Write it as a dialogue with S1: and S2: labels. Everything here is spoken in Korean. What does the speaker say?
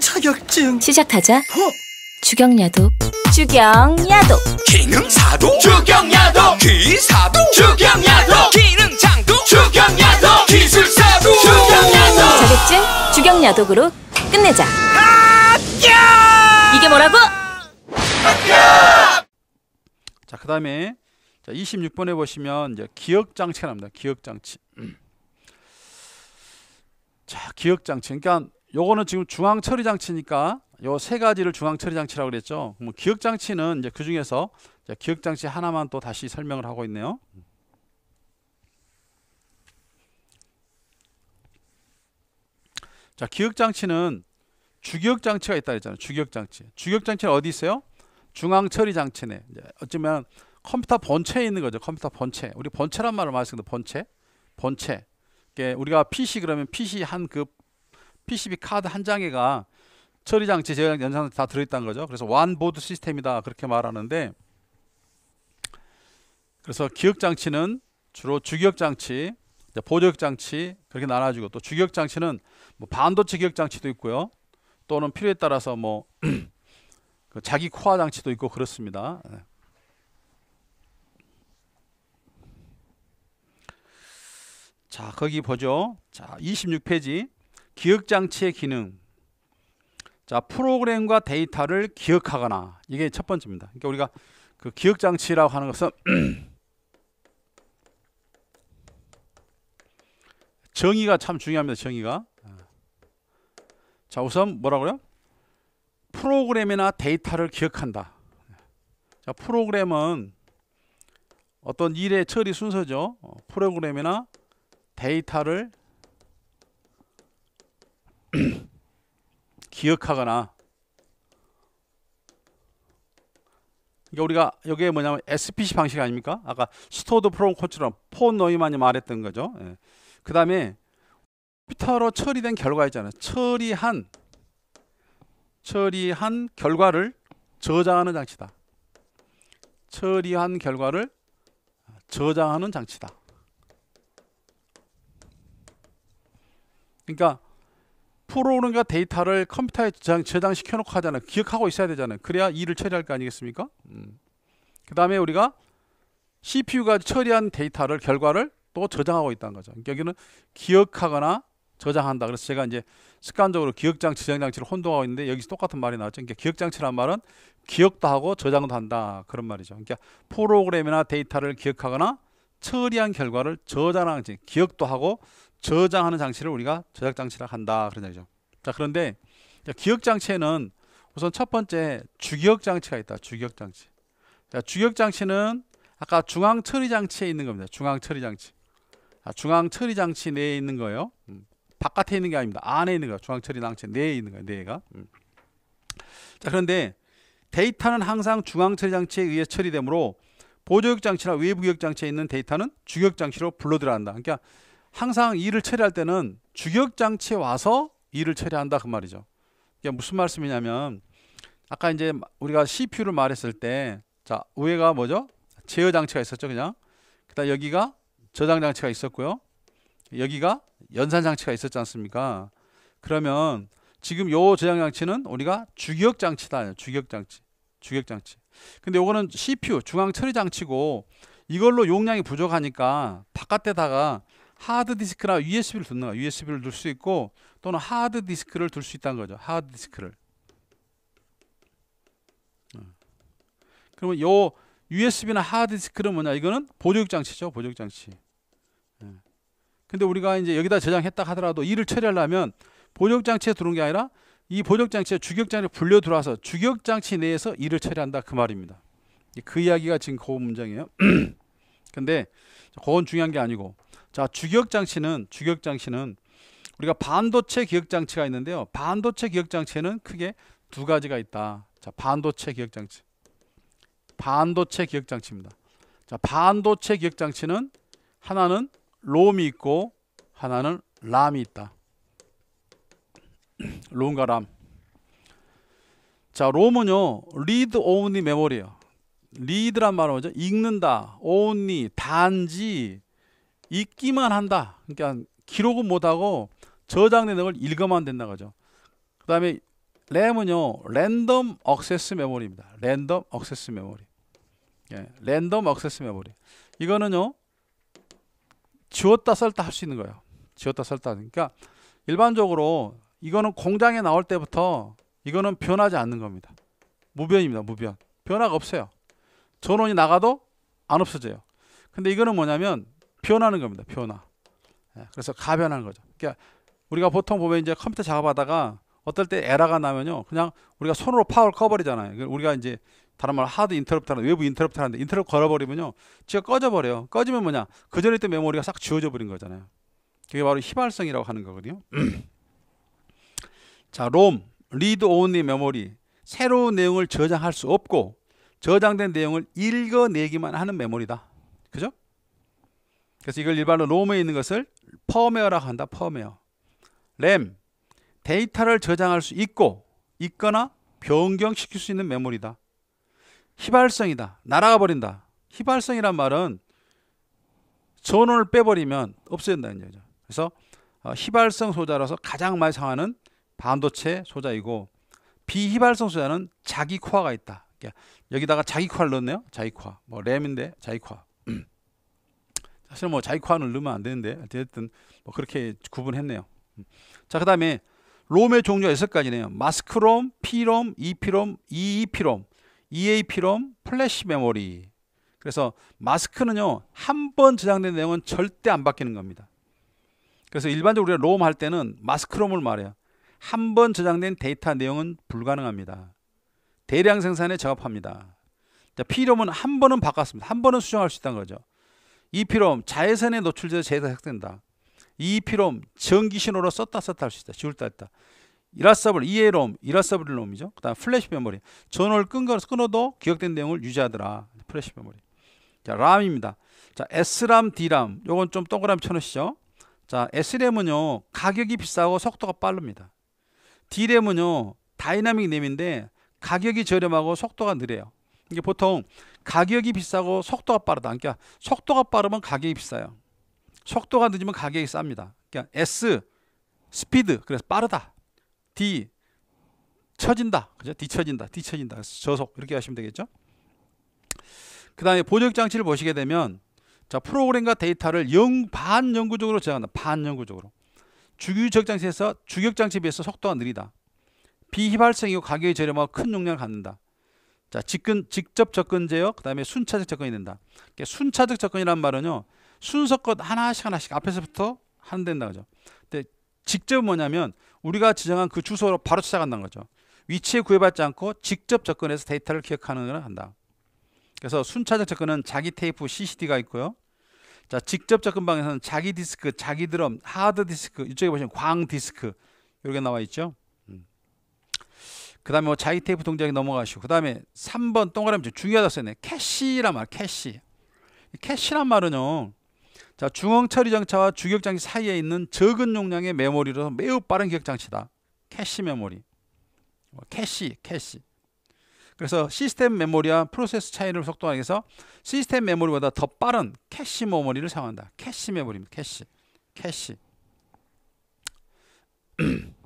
S1: 자격증 시작하자 어? 주경야도 주경야도 기능사도 주경야도 기사도 주경야도 기능장도 주경야도 기술사도 주경야도 자격증 주경야독으로 끝내자 이게 뭐라고? 자, 그 다음에 26번에 보시면 이제 기억장치가 나옵니다. 기억장치. 자, 기억장치. 그러니까 요거는 지금 중앙 처리 장치니까 요 세 가지를 중앙 처리 장치라고 그랬죠. 뭐 기억 장치는 이제 그 중에서 이제 기억 장치 하나만 또 다시 설명을 하고 있네요. 자, 기억 장치는 주기억 장치가 있다 그랬잖아요. 주기억 장치. 주기억 장치는 어디 있어요? 중앙 처리 장치네. 어쩌면 컴퓨터 본체에 있는 거죠. 컴퓨터 본체. 우리 본체란 말을 많이 쓰는데 본체. 본체. 우리가 PC 그러면 PC 한급 PCB 카드 한 장에가 처리장, 제재장, 연산들 다 들어있다는 거죠. 그래서 완보드 시스템이다 그렇게 말하는데 그래서 기억장치는 주로 주기억장치, 보조기억장치 그렇게 나눠지고 또 주기억장치는 뭐 반도체 기억장치도 있고요. 또는 필요에 따라서 뭐 그 자기 코어 장치도 있고 그렇습니다. 예. 자 거기 보죠. 자 26페이지 기억 장치의 기능. 자, 프로그램과 데이터를 기억하거나 이게 첫 번째입니다. 그러니까 우리가 그 기억 장치라고 하는 것은 정의가 참 중요합니다. 정의가. 자, 우선 뭐라고요? 프로그램이나 데이터를 기억한다. 자, 프로그램은 어떤 일의 처리 순서죠. 어, 프로그램이나 데이터를 기억하거나 이게 그러니까 우리가 여기에 뭐냐면 SPC 방식 아닙니까? 아까 스토드 프롬 코처럼 폰 노이만이 말했던 거죠. 예. 그 다음에 컴퓨터로 처리된 결과 있잖아요. 처리한 처리한 결과를 저장하는 장치다. 처리한 결과를 저장하는 장치다. 그러니까 프로그램과 데이터를 컴퓨터에 저장, 저장시켜놓고 하잖아요. 기억하고 있어야 되잖아요. 그래야 일을 처리할 거 아니겠습니까? 음. 그 다음에 우리가 CPU가 처리한 데이터를 결과를 또 저장하고 있다는 거죠. 그러니까 여기는 기억하거나 저장한다. 그래서 제가 이제 습관적으로 기억장치, 저장장치를 혼동하고 있는데 여기서 똑같은 말이 나왔죠. 그러니까 기억장치란 말은 기억도 하고 저장도 한다. 그런 말이죠. 그러니까 프로그램이나 데이터를 기억하거나 처리한 결과를 저장하는 지 기억도 하고 저장하는 장치를 우리가 저작 장치라 한다 그런 얘기죠. 자 그런데 기억 장치에는 우선 첫 번째 주기억 장치가 있다. 주기억 장치. 자 주기억 장치는 아까 중앙 처리 장치에 있는 겁니다. 중앙 처리 장치. 아, 중앙 처리 장치 내에 있는 거예요. 음. 바깥에 있는 게 아닙니다. 안에 있는 거예요 중앙 처리 장치 내에 있는 거예요 내가. 음. 자 그런데 데이터는 항상 중앙 처리 장치에 의해 처리되므로 보조역 장치나 외부 기억 장치에 있는 데이터는 주기억 장치로 불러 들어간다. 그러니까 항상 일을 처리할 때는 주격 장치에 와서 일을 처리한다 그 말이죠. 이게 무슨 말씀이냐면 아까 이제 우리가 CPU를 말했을 때 자, 우에가 뭐죠? 제어 장치가 있었죠, 그냥. 그다음 여기가 저장 장치가 있었고요. 여기가 연산 장치가 있었지 않습니까? 그러면 지금 요 저장 장치는 우리가 주격 장치다. 주격 장치. 주격 장치. 근데 요거는 CPU 중앙 처리 장치고 이걸로 용량이 부족하니까 바깥에다가 하드디스크나 USB를 두는가 USB를 둘 수 있고 또는 하드디스크를 둘 수 있다는 거죠 하드디스크를 어. 그러면 요 USB나 하드디스크는 뭐냐 이거는 보조육 장치죠 보조육 장치 예. 근데 우리가 이제 여기다 저장했다 하더라도 이를 처리하려면 보조육 장치에 들어온 게 아니라 이 보조육 장치에 주격 장치를 불려 들어와서 주격 장치 내에서 일을 처리한다 그 말입니다 그 이야기가 지금 그 문장이에요 근데 그건 중요한 게 아니고 자, 주격 장치는 주격 장치는 우리가 반도체 기억 장치가 있는데요. 반도체 기억 장치는 크게 두 가지가 있다. 자, 반도체 기억 장치. 반도체 기억 장치입니다. 자, 반도체 기억 장치는 하나는 롬이 있고 하나는 람이 있다. 롬과 람. 자, 롬은요. 리드 오니 메모리예요. 리드란 말은 뭐죠? 읽는다, 오니 단지, 읽기만 한다. 그러니까 기록은 못하고 저장된 내을 읽어만 된다 그죠. 그 다음에 램은요. 랜덤 억세스 메모리입니다. 랜덤 억세스 메모리. 예, 랜덤 억세스 메모리. 이거는요. 지웠다 썰다 할 수 있는 거예요. 지웠다 썰다. 그러니까 일반적으로 이거는 공장에 나올 때부터 이거는 변하지 않는 겁니다. 무변입니다. 무변. 변화가 없어요. 전원이 나가도 안 없어져요. 근데 이거는 뭐냐면 변하는 겁니다. 변화. 예, 그래서 가변하는 거죠. 그러니까 우리가 보통 보면 이제 컴퓨터 작업하다가 어떨 때 에러가 나면요. 그냥 우리가 손으로 파워를 꺼버리잖아요. 우리가 이제 다른 말로 하드 인터럽트라는 외부 인터럽트라는데 인터럽트 걸어버리면요. 지가 꺼져버려요. 꺼지면 뭐냐. 그전에 있던 메모리가 싹 지워져 버린 거잖아요. 그게 바로 휘발성이라고 하는 거거든요. 자, 롬, 리드 온리 메모리. 새로운 내용을 저장할 수 없고 저장된 내용을 읽어내기만 하는 메모리다. 그죠? 그래서 이걸 일반으로 롬에 있는 것을 펌웨어라고 한다. 펌웨어. 램 데이터를 저장할 수 있고 있거나 변경시킬 수 있는 메모리다. 휘발성이다. 날아가 버린다. 휘발성이란 말은 전원을 빼버리면 없어진다는 얘기죠. 그래서 어, 휘발성 소자라서 가장 많이 사용하는 반도체 소자이고 비휘발성 소자는 자기코어가 있다. 그러니까 여기다가 자기코어를 넣었네요. 자기코어. 뭐 램인데 자기코어. 사실 뭐 자이코안을 넣으면 안 되는데 어쨌든 뭐 그렇게 구분했네요. 음. 자 그다음에 롬의 종류가 여섯 가지네요 마스크롬, 피롬, 이피롬, 이이피롬, 이에이피롬 플래시 메모리. 그래서 마스크는요 한 번 저장된 내용은 절대 안 바뀌는 겁니다. 그래서 일반적으로 우리가 롬할 때는 마스크롬을 말해요. 한 번 저장된 데이터 내용은 불가능합니다. 대량 생산에 적합합니다. 자, 피롬은 한 번은 바꿨습니다. 한 번은 수정할 수 있다는 거죠. 이피롬 자외선에 노출돼서 재해석된다. 이피롬 전기 신호로 썼다 썼다 할 수 있다. 지울다 했다. 이라서블 이에롬, 이라서블롬이죠. 그다음 플래시 메모리. 전원을 끊거서 끊어도 기억된 내용을 유지하더라. 플래시 메모리. 자, 람입니다. 자, S람, D람. 요건 좀 동그라미 쳐 놓으시죠. 자, S램은요. 가격이 비싸고 속도가 빠릅니다. D램은요. 다이나믹 램인데 가격이 저렴하고 속도가 느려요. 이게 보통 가격이 비싸고 속도가 빠르다. 그러니까 속도가 빠르면 가격이 비싸요. 속도가 늦으면 가격이 쌉니다. 그러니까 S 스피드 그래서 빠르다. D 처진다. 그죠? 뒤처진다. 뒤처진다. 저속 이렇게 하시면 되겠죠? 그다음에 보적 장치를 보시게 되면 자, 프로그램과 데이터를 영 반영구적으로 제한한다. 반영구적으로. 주기적 장치에서 주격 장치에 비해서 속도가 느리다. 비휘발성이고 가격이 저렴하고 큰 용량을 갖는다. 자, 직근, 직접 접근 제요그 다음에 순차적 접근이 된다. 그러니까 순차적 접근이란 말은요, 순서껏 하나씩 하나씩 앞에서부터 하는 된다 그죠. 근데 직접 뭐냐면 우리가 지정한 그 주소로 바로 찾아간다는 거죠. 위치에 구애받지 않고 직접 접근해서 데이터를 기억하는 걸 한다. 그래서 순차적 접근은 자기 테이프 CCD가 있고요. 자, 직접 접근방에서는 자기 디스크, 자기 드럼, 하드 디스크, 이쪽에 보시면 광 디스크 이렇게 나와 있죠. 그 다음에 뭐 자기 테이프 동작에 넘어가시고 그 다음에 3번 동그라미 좀 중요하다 써있네 캐시란 말 캐시 캐시란 말은요 자 중앙 처리 장치와 주격 장치 사이에 있는 적은 용량의 메모리로 매우 빠른 기억 장치다 캐시 메모리 어, 캐시 캐시 그래서 시스템 메모리와 프로세스 차이를 속도하기 위해서 시스템 메모리보다 더 빠른 캐시 메모리를 사용한다 캐시 메모리입니다 캐시 캐시